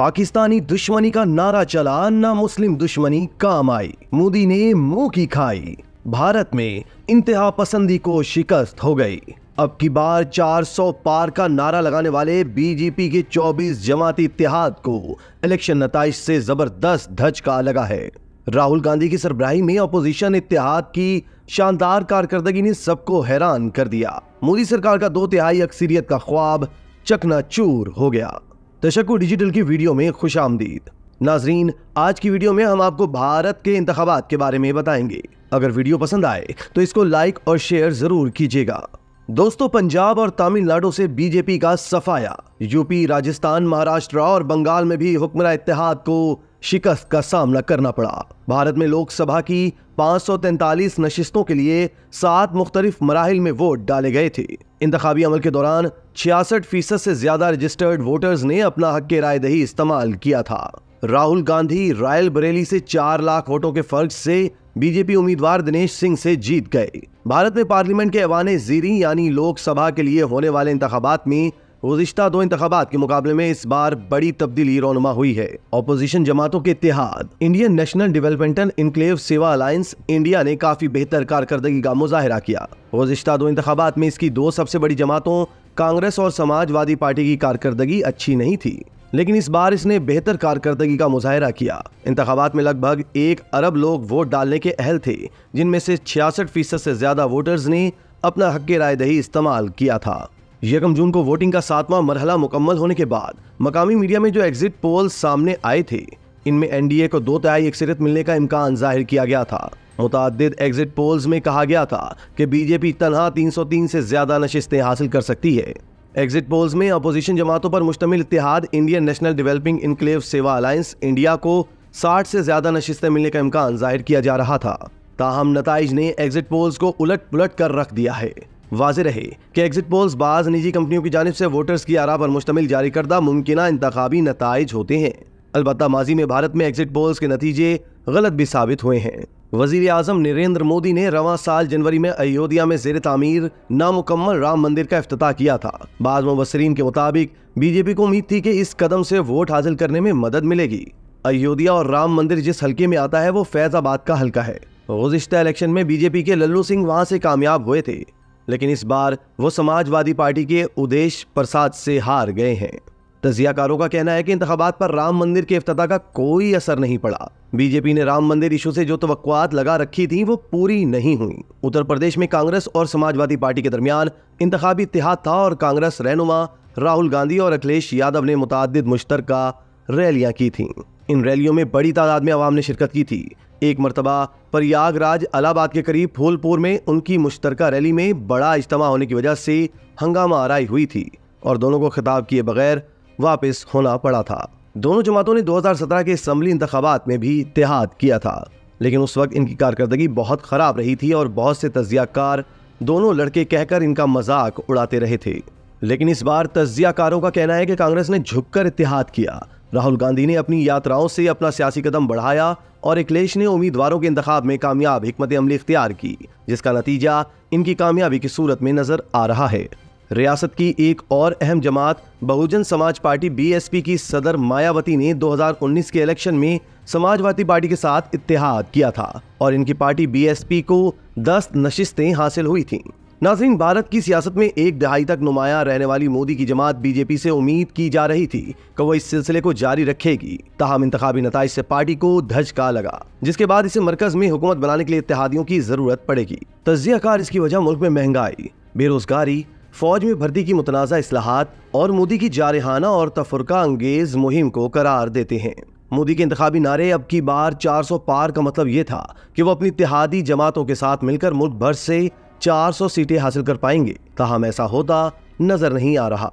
पाकिस्तानी दुश्मनी का नारा चला न मुस्लिम दुश्मनी काम आई मोदी ने मुंह की खाई भारत में इंतहा पसंदी को शिकस्त हो गई अब की बार 400 पार का नारा लगाने वाले बीजेपी के 24 जमाती इतिहाद को इलेक्शन नतज से जबरदस्त धचका लगा है राहुल गांधी की सरब्राही में अपोजिशन इतिहाद की शानदार कारकर्दगी ने सबको हैरान कर दिया मोदी सरकार का दो तिहाई अक्सरियत का ख्वाब चकनाचूर हो गया दशकु डिजिटल की वीडियो में खुश आमदीद नाजरीन आज की वीडियो में हम आपको भारत के इंतबात के बारे में बताएंगे अगर वीडियो पसंद आए तो इसको लाइक और शेयर जरूर कीजिएगा दोस्तों पंजाब और तमिलनाडु से बीजेपी का सफाया यूपी राजस्थान महाराष्ट्र और बंगाल में भी हुक्मरा इतिहाद को शिकस्त का सामना करना पड़ा भारत में लोकसभा की 543 नशिस्तों के लिए सात मुख्तलिफ मराहल में वोट डाले गए थे इंतबी अमल के दौरान छियासठ फीसद से ज्यादा रजिस्टर्ड वोटर्स ने अपना हक के रायदही इस्तेमाल किया था राहुल गांधी रायल बरेली से चार लाख वोटों के फर्ज से बीजेपी उम्मीदवार दिनेश सिंह से जीत गए भारत में पार्लियामेंट के ऐवान जीरी यानी लोकसभा के लिए होने वाले इंतबात में गुजश्ता दो इंतबात के मुकाबले में इस बार बड़ी तब्दीली रोनमा हुई है अपोजिशन जमातों के इतिहाद इंडियन नेशनल डेवलपमेंटल इंक्लेव सेवा अलायंस इंडिया ने काफी बेहतर कारकर्दगी का मुजाहरा किया गुजश्ता दो इंतबात में इसकी दो सबसे बड़ी जमातों कांग्रेस और समाजवादी पार्टी की कारकर्दगी अच्छी नहीं थी लेकिन इस बार इसने बेहतर कारकर्दगी का मुजाहरा किया इंतबात में लगभग एक अरब लोग वोट डालने के अहल थे जिनमें से छियासठ फीसद से ज्यादा वोटर्स ने अपना हक रायदही इस्तेमाल किया था यकम जून को वोटिंग का सातवां मरहला मुकम्मल होने के बाद मकामी मीडिया में जो एग्जिट पोल सामने आए थे इनमें एनडीए को दो तिहाई अक्सरियत मिलने का इम्कान जाहिर किया गया था मुतद एग्जिट पोल्स में कहा गया था कि बीजेपी तनहा 303 से ज्यादा नशस्तें हासिल कर सकती है एग्जिट पोल्स में अपोजिशन जमातों पर मुश्तमिल इतिहाद इंडियन नेशनल डेवलपिंग इनक्लेव सेवा अलायंस इंडिया को 60 से ज्यादा नशस्तें मिलने का इम्कान जाहिर किया जा रहा था ताहम नतज ने एग्जिट पोल्स को उलट पुलट कर रख दिया है वाजे रहे कि एग्जिट पोल्स बाज निजी कंपनियों की जानब से वोटर्स की आरा पर मुश्तमिल जारी करदा मुमकिन इंतबी नतज होते हैं अलबत् माजी में भारत में एग्जिट पोल्स के नतीजे गलत भी साबित हुए हैं वजीर अजम नरेंद्र मोदी ने रवा साल जनवरी में अयोध्या में जेर तामीर नामुकम्मल राम मंदिर का अफ्ताह किया था बाद मुबसरीन के मुताबिक बीजेपी को उम्मीद थी कि इस कदम से वोट हासिल करने में मदद मिलेगी अयोध्या और राम मंदिर जिस हल्के में आता है वो फैजाबाद का हल्का है गुजशत इलेक्शन में बीजेपी के लल्लू सिंह वहाँ से कामयाब हुए थे लेकिन इस बार वो समाजवादी पार्टी के उदेश प्रसाद से हार गए हैं तजियाकारों का कहना है कि इंतबात पर राम मंदिर के अफ्ताह का कोई असर नहीं पड़ा बीजेपी ने राम मंदिर इशू से जो तवक्कुआत लगा रखी थी वो पूरी नहीं हुई उत्तर प्रदेश में कांग्रेस और समाजवादी पार्टी के दरमियान इंतबी इतिहाद था और कांग्रेस रहनुमा राहुल गांधी और अखिलेश यादव ने मुतद मुश्तर रैलियां की थी इन रैलियों में बड़ी तादाद में आवाम ने शिरकत की थी एक मरतबा प्रयागराज अलाहाबाद के करीब फूलपुर में उनकी मुश्तरका रैली में बड़ा इज्तम होने की वजह से हंगामा आरई हुई थी और दोनों को खिताब किए बगैर वापस होना पड़ा था दोनों जमातों ने 2017 के असम्बली इंतबात में भी इतिहाद किया था लेकिन उस वक्त इनकी कारकर्दगी बहुत ख़राब रही थी और बहुत से तजियाकार दोनों लड़के कहकर इनका मजाक उड़ाते रहे थे लेकिन इस बार तजियाकारों का कहना है कि कांग्रेस ने झुककर इतिहाद किया राहुल गांधी ने अपनी यात्राओं से अपना सियासी कदम बढ़ाया और अखिलेश ने उम्मीदवारों के इंतखाब में कामयाब हमत अमली इख्तियार की जिसका नतीजा इनकी कामयाबी की सूरत में नजर आ रहा है रियासत की एक और अहम जमात बहुजन समाज पार्टी बीएसपी की सदर मायावती ने 2019 के इलेक्शन में समाजवादी पार्टी के साथ इतिहाद किया था और इनकी पार्टी बीएसपी को 10 नशिस्तें हासिल हुई थीं। नाजरीन भारत की सियासत में एक दहाई तक नुमाया रहने वाली मोदी की जमात बीजेपी से उम्मीद की जा रही थी कि वो इस सिलसिले को जारी रखेगी तहम इंतबी नतज से पार्टी को धजका लगा जिसके बाद इसे मरकज में हुकूमत बनाने के लिए इतिहादियों की जरूरत पड़ेगी कार इसकी वजह मुल्क में महंगाई बेरोजगारी फौज में भर्ती की मुतनाज़ असलाहत और मोदी की जारहाना और तफरका अंगेज मुहिम को करार देते हैं मोदी के इंतबी नारे अब की बार 400 पार का मतलब ये था कि वो अपनी इतिहादी जमातों के साथ मिलकर मुल्क भर से 400 सीटें हासिल कर पाएंगे तहम ऐसा होता नजर नहीं आ रहा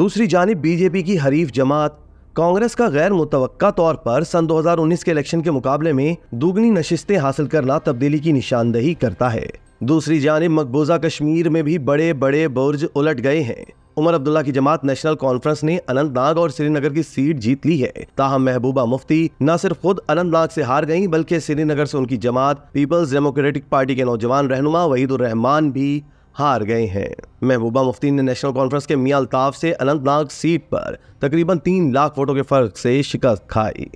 दूसरी जानब बीजेपी की हरीफ जमात कांग्रेस का गैर मुतव तौर पर सन 2019 के इलेक्शन के मुकाबले में दुगनी नशिस्तें हासिल करना तब्दीली की निशानदेही करता है दूसरी जानब मकबूजा कश्मीर में भी बड़े बड़े बुर्ज उलट गए हैं उमर अब्दुल्ला की जमात नेशनल कॉन्फ्रेंस ने अनंतनाग और श्रीनगर की सीट जीत ली है ताहम महबूबा मुफ्ती न सिर्फ खुद अनंतनाग से हार गयी बल्कि श्रीनगर से उनकी जमात पीपल्स डेमोक्रेटिक पार्टी के नौजवान रहनुमा वहीदुररहमान भी हार गए हैं महबूबा मुफ्ती ने नेशनल कॉन्फ्रेंस के मियाल ताफ से अनंतनाग सीट पर तकरीबन तीन लाख वोटों के फर्क से शिकस्त खाई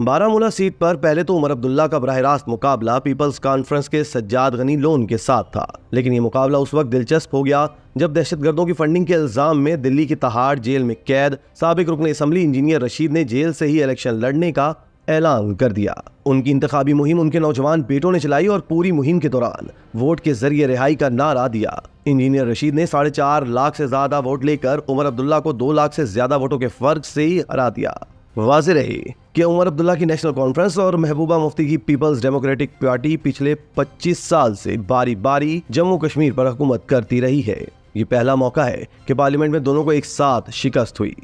बारामूला सीट पर पहले तो उमर अब्दुल्ला का बरह रास्त मुकाबला पीपल्स कॉन्फ्रेंस के सज्जाद गनी लोन के साथ था लेकिन ये मुकाबला उस वक्त दिलचस्प हो गया जब दहशतगर्दों की फंडिंग के इल्ज़ाम में दिल्ली की तहाड़ जेल में कैद सबक रुकन असम्बली इंजीनियर रशीद ने जेल से ही इलेक्शन लड़ने का ऐलान कर दिया उनकी इंतबी मुहिम उनके नौजवान बेटों ने चलाई और पूरी मुहिम के दौरान वोट के जरिए रिहाई का नारा दिया इंजीनियर रशीद ने साढ़े चार लाख से ज्यादा वोट लेकर उमर अब्दुल्ला को दो लाख से ज्यादा वोटों के फर्क से ही हरा दिया वाज रही कि उमर अब्दुल्ला की नेशनल कॉन्फ्रेंस और महबूबा मुफ्ती की पीपल्स डेमोक्रेटिक पार्टी पिछले 25 साल से बारी बारी जम्मू कश्मीर पर हुकूमत करती रही है ये पहला मौका है कि पार्लियामेंट में दोनों को एक साथ शिकस्त हुई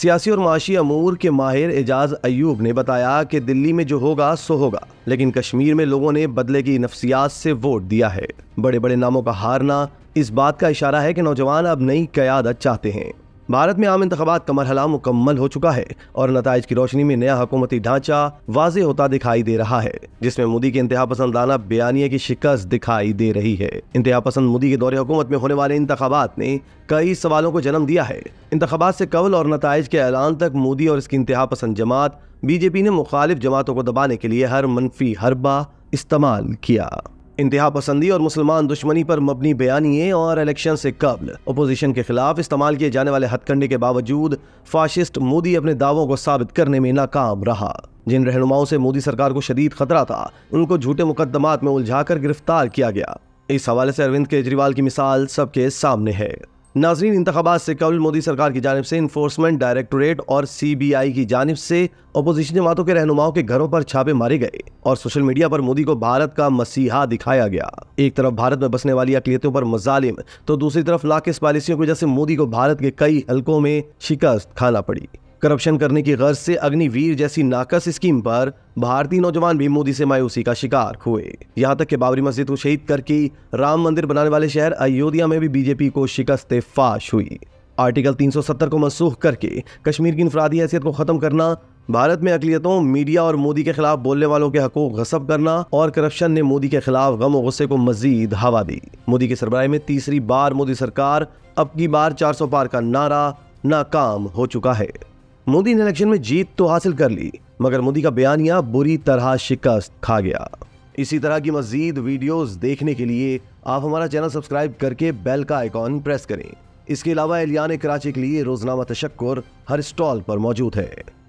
सियासी और माशी अमूर के माहिर एजाज अयूब ने बताया कि दिल्ली में जो होगा सो होगा लेकिन कश्मीर में लोगों ने बदले की नफसियात से वोट दिया है बड़े बड़े नामों का हारना इस बात का इशारा है कि नौजवान अब नई क्यादत चाहते हैं भारत में आम इंतबात का मरहला मुकम्मल हो चुका है और नतज की रोशनी में नया हुकूमती ढांचा वाज होता दिखाई दे रहा है जिसमें मोदी के इंतहा पसंदाना बयानिया की शिकस्त दिखाई दे रही है इंतहा पसंद मोदी के दौरे हुकूमत में होने वाले इंतबात ने कई सवालों को जन्म दिया है इंतबात से कबल और नतज के ऐलान तक मोदी और इसकी इंतहा पसंद जमात बीजेपी ने मुखालिफ जमातों को दबाने के लिए हर मनफी हरबा इस्तेमाल किया इंतहा पसंदी और मुसलमान दुश्मनी पर मबनी बयानिए और इलेक्शन से कबल अपोजिशन के खिलाफ इस्तेमाल किए जाने वाले हथकंडे के बावजूद फाशिस्ट मोदी अपने दावों को साबित करने में नाकाम रहा जिन रहनुमाओं से मोदी सरकार को शदीद खतरा था उनको झूठे मुकदमात में उलझाकर गिरफ्तार किया गया इस हवाले से अरविंद केजरीवाल की मिसाल सबके सामने है नाजरीन इंतबात से कबल मोदी सरकार की जानब से इन्फोर्समेंट डायरेक्टोरेट और सी बी आई की जानब से अपोजिशन जमातों के रहनुमाओं के घरों पर छापे मारे गए और सोशल मीडिया पर मोदी को भारत का मसीहा दिखाया गया एक तरफ भारत में बसने वाली अकलियतों पर मजालिम तो दूसरी तरफ लाकिस पॉलिसियों की वजह से मोदी को भारत के कई हल्कों में शिकस्त खाना पड़ी करप्शन करने की गर्ज से अग्निवीर जैसी नाकस स्कीम पर भारतीय नौजवान भी मोदी से मायूसी का शिकार हुए यहां तक कि बाबरी मस्जिद को शहीद करके राम मंदिर बनाने वाले शहर अयोध्या में भी बीजेपी को शिकस्त फाश हुई आर्टिकल 370 को मनसूख करके कश्मीर की इंफरादी हैसियत को खत्म करना भारत में अकलीतों मीडिया और मोदी के खिलाफ बोलने वालों के हकूक गसब करना और करप्शन ने मोदी के खिलाफ गम और गुस्से को मजीद हवा दी मोदी की सरबराह में तीसरी बार मोदी सरकार अब की बार सौ पार का नारा नाकाम हो चुका है मोदी ने इलेक्शन में जीत तो हासिल कर ली मगर मोदी का बयानिया बुरी तरह शिकस्त खा गया इसी तरह की मजीद वीडियोस देखने के लिए आप हमारा चैनल सब्सक्राइब करके बेल का आइकॉन प्रेस करें इसके अलावा एलियान कराची के लिए रोजनामा तशक्र हर स्टॉल पर मौजूद है